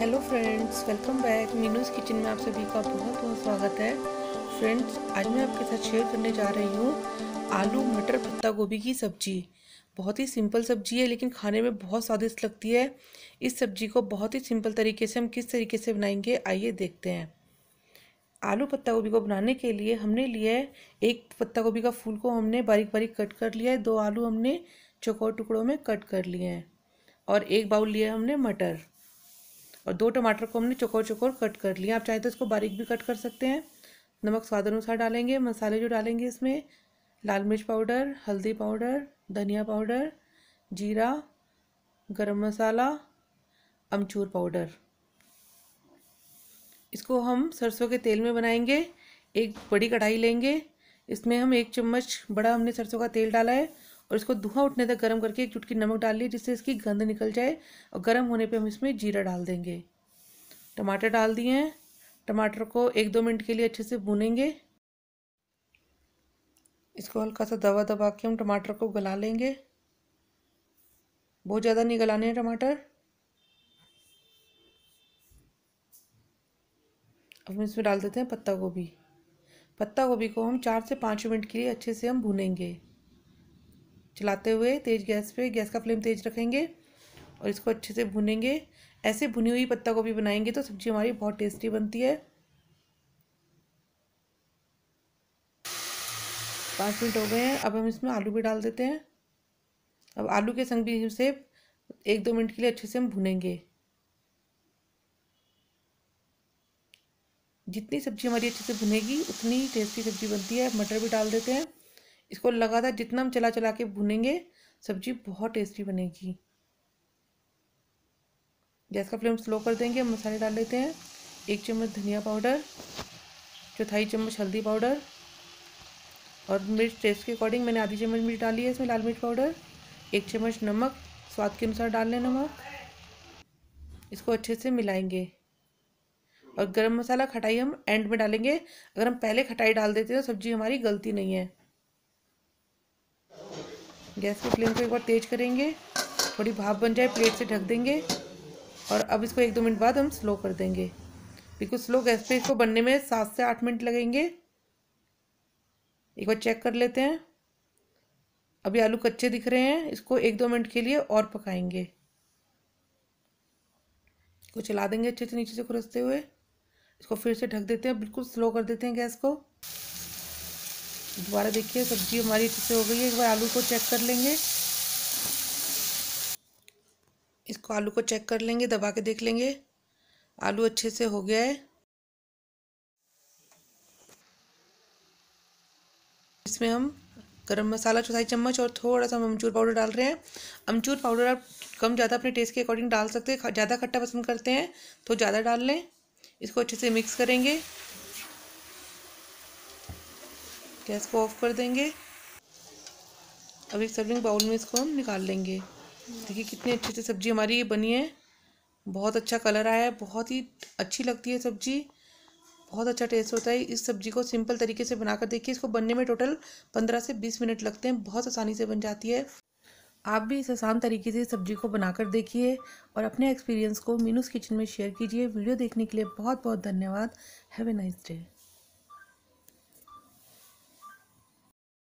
hello friends welcome back Meenu's kitchen में आप सभी का बहुत बहुत स्वागत है फ्रेंड्स आज मैं आपके साथ शेयर करने जा रही हूँ आलू मटर पत्ता गोभी की सब्ज़ी बहुत ही सिंपल सब्जी है लेकिन खाने में बहुत स्वादिष्ट लगती है इस सब्जी को बहुत ही सिंपल तरीके से हम किस तरीके से बनाएंगे आइए देखते हैं आलू पत्ता गोभी को बनाने के लिए हमने लिया है एक पत्ता गोभी का फूल को हमने बारीक बारीक कट कर लिया है दो आलू हमने चौकोर टुकड़ों में कट कर लिए हैं और एक बाउल लिया हमने मटर और दो टमाटर को हमने चकोर चकोर कट कर लिया आप चाहे तो इसको बारीक भी कट कर सकते हैं नमक स्वाद अनुसार डालेंगे मसाले जो डालेंगे इसमें लाल मिर्च पाउडर हल्दी पाउडर धनिया पाउडर जीरा गरम मसाला अमचूर पाउडर इसको हम सरसों के तेल में बनाएंगे एक बड़ी कढ़ाई लेंगे इसमें हम एक चम्मच बड़ा हमने सरसों का तेल डाला है और इसको धुआं उठने तक गर्म करके एक चुटकी नमक डाल लिया जिससे इसकी गंद निकल जाए और गर्म होने पे हम इसमें जीरा डाल देंगे टमाटर डाल दिए हैं टमाटर को एक दो मिनट के लिए अच्छे से भूनेंगे इसको हल्का सा दबा दबा के हम टमाटर को गला लेंगे बहुत ज़्यादा नहीं गलाने हैं टमाटर अब हम इसमें डाल देते हैं पत्ता गोभी पत्ता गोभी को हम चार से पाँच मिनट के लिए अच्छे से हम भूनेंगे चलाते हुए तेज़ गैस पे गैस का फ्लेम तेज़ रखेंगे और इसको अच्छे से भुनेंगे ऐसे भुनी हुई पत्ता गोभी बनाएंगे तो सब्ज़ी हमारी बहुत टेस्टी बनती है पाँच मिनट हो गए हैं अब हम इसमें आलू भी डाल देते हैं अब आलू के संग भी से एक दो मिनट के लिए अच्छे से हम भुनेंगे जितनी सब्ज़ी हमारी अच्छे से भुनेगी उतनी टेस्टी सब्ज़ी बनती है मटर भी डाल देते हैं इसको लगातार जितना हम चला चला के भुनेंगे सब्जी बहुत टेस्टी बनेगी गैस का फ्लेम स्लो कर देंगे मसाले डाल लेते हैं एक चम्मच धनिया पाउडर चौथाई चम्मच हल्दी पाउडर और मिर्च टेस्ट के अकॉर्डिंग मैंने आधी चम्मच मिर्च डाली है इसमें लाल मिर्च पाउडर एक चम्मच नमक स्वाद के अनुसार डाल लें नमक इसको अच्छे से मिलाएंगे और गरम मसाला खटाई हम एंड में डालेंगे अगर हम पहले खटाई डाल देते हैं तो सब्ज़ी हमारी गलती नहीं है गैस की फ्लेम को एक बार तेज़ करेंगे थोड़ी भाप बन जाए प्लेट से ढक देंगे और अब इसको एक दो मिनट बाद हम स्लो कर देंगे बिल्कुल स्लो गैस पे इसको बनने में सात से आठ मिनट लगेंगे एक बार चेक कर लेते हैं अभी आलू कच्चे दिख रहे हैं इसको एक दो मिनट के लिए और पकाएंगे इसको चला देंगे अच्छे से नीचे से खुरसते हुए इसको फिर से ढक देते हैं बिल्कुल स्लो कर देते हैं गैस को दोबारा देखिए सब्जी हमारी अच्छे से हो गई है एक बार आलू को चेक कर लेंगे इसको आलू को चेक कर लेंगे दबा के देख लेंगे आलू अच्छे से हो गया है इसमें हम गरम मसाला चौथाई चम्मच और थोड़ा सा हम अमचूर पाउडर डाल रहे हैं अमचूर पाउडर आप कम ज़्यादा अपने टेस्ट के अकॉर्डिंग डाल सकते हैं ज़्यादा खट्टा पसंद करते हैं तो ज़्यादा डाल लें इसको अच्छे से मिक्स करेंगे गैस को ऑफ कर देंगे अब एक सर्विंग बाउल में इसको हम निकाल लेंगे देखिए कितनी अच्छे से सब्ज़ी हमारी ये बनी है बहुत अच्छा कलर आया है बहुत ही अच्छी लगती है सब्ज़ी बहुत अच्छा टेस्ट होता है इस सब्ज़ी को सिंपल तरीके से बनाकर देखिए इसको बनने में टोटल पंद्रह से बीस मिनट लगते हैं बहुत आसानी से बन जाती है आप भी इस आसान तरीके से सब्ज़ी को बनाकर देखिए और अपने एक्सपीरियंस को मीनूस किचन में शेयर कीजिए वीडियो देखने के लिए बहुत बहुत धन्यवाद हैव ए नाइस डे